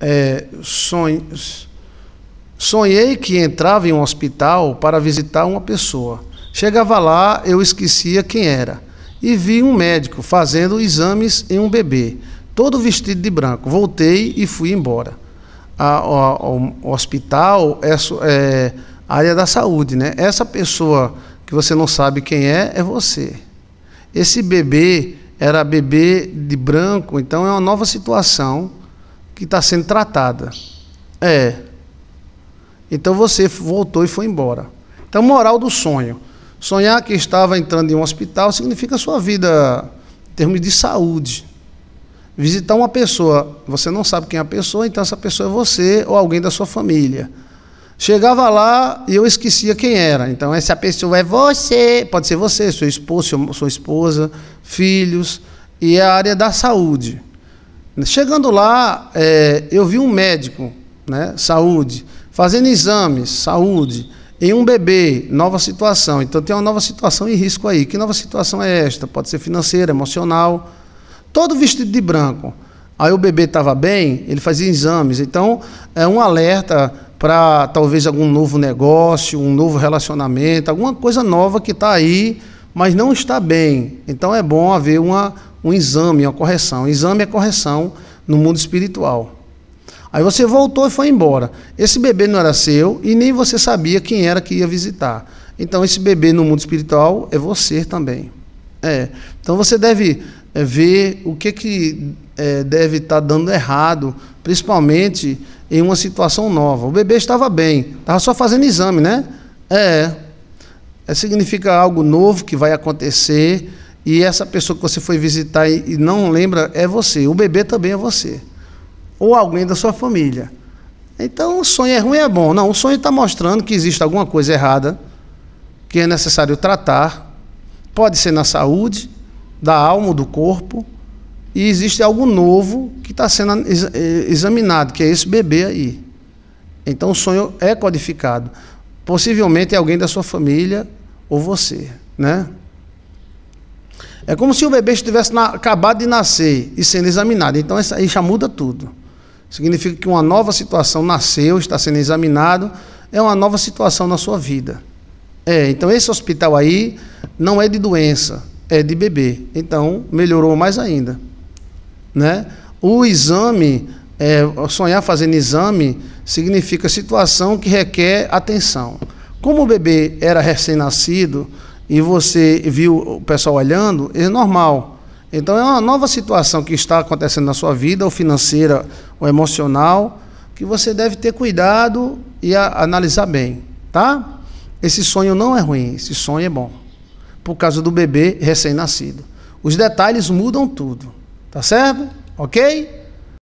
é, sonhos. Sonhei que entrava em um hospital para visitar uma pessoa. Chegava lá, eu esquecia quem era. E vi um médico fazendo exames em um bebê, todo vestido de branco. Voltei e fui embora. A, a, a, o hospital é, é área da saúde, né? Essa pessoa que você não sabe quem é, é você. Esse bebê era bebê de branco, então é uma nova situação que está sendo tratada. É. Então você voltou e foi embora. Então, moral do sonho. Sonhar que estava entrando em um hospital significa sua vida em termos de saúde. Visitar uma pessoa, você não sabe quem é a pessoa, então essa pessoa é você ou alguém da sua família. Chegava lá e eu esquecia quem era. Então, essa pessoa é você, pode ser você, seu esposo, sua esposa, filhos, e é a área da saúde. Chegando lá, é, eu vi um médico, né, saúde, fazendo exames, saúde, em um bebê, nova situação. Então tem uma nova situação e risco aí. Que nova situação é esta? Pode ser financeira, emocional. Todo vestido de branco. Aí o bebê estava bem, ele fazia exames. Então é um alerta para talvez algum novo negócio, um novo relacionamento, alguma coisa nova que está aí, mas não está bem. Então é bom haver uma um exame, uma correção. Exame é correção no mundo espiritual. Aí você voltou e foi embora. Esse bebê não era seu e nem você sabia quem era que ia visitar. Então esse bebê no mundo espiritual é você também. É. Então você deve é, ver o que, que é, deve estar tá dando errado, principalmente em uma situação nova. O bebê estava bem, estava só fazendo exame, né? É. é significa algo novo que vai acontecer e essa pessoa que você foi visitar e não lembra é você. O bebê também é você. Ou alguém da sua família. Então, o sonho é ruim é bom. Não, o sonho está mostrando que existe alguma coisa errada, que é necessário tratar. Pode ser na saúde, da alma, do corpo. E existe algo novo que está sendo é, examinado, que é esse bebê aí. Então, o sonho é codificado. Possivelmente é alguém da sua família ou você, né? É como se o bebê estivesse na, acabado de nascer e sendo examinado. Então isso aí já muda tudo. Significa que uma nova situação nasceu, está sendo examinado, é uma nova situação na sua vida. É, então esse hospital aí não é de doença, é de bebê. Então melhorou mais ainda, né? O exame, é, sonhar fazendo exame significa situação que requer atenção. Como o bebê era recém-nascido, e você viu o pessoal olhando, é normal. Então é uma nova situação que está acontecendo na sua vida, ou financeira, ou emocional, que você deve ter cuidado e a, analisar bem, tá? Esse sonho não é ruim, esse sonho é bom. Por causa do bebê recém-nascido. Os detalhes mudam tudo, tá certo? OK?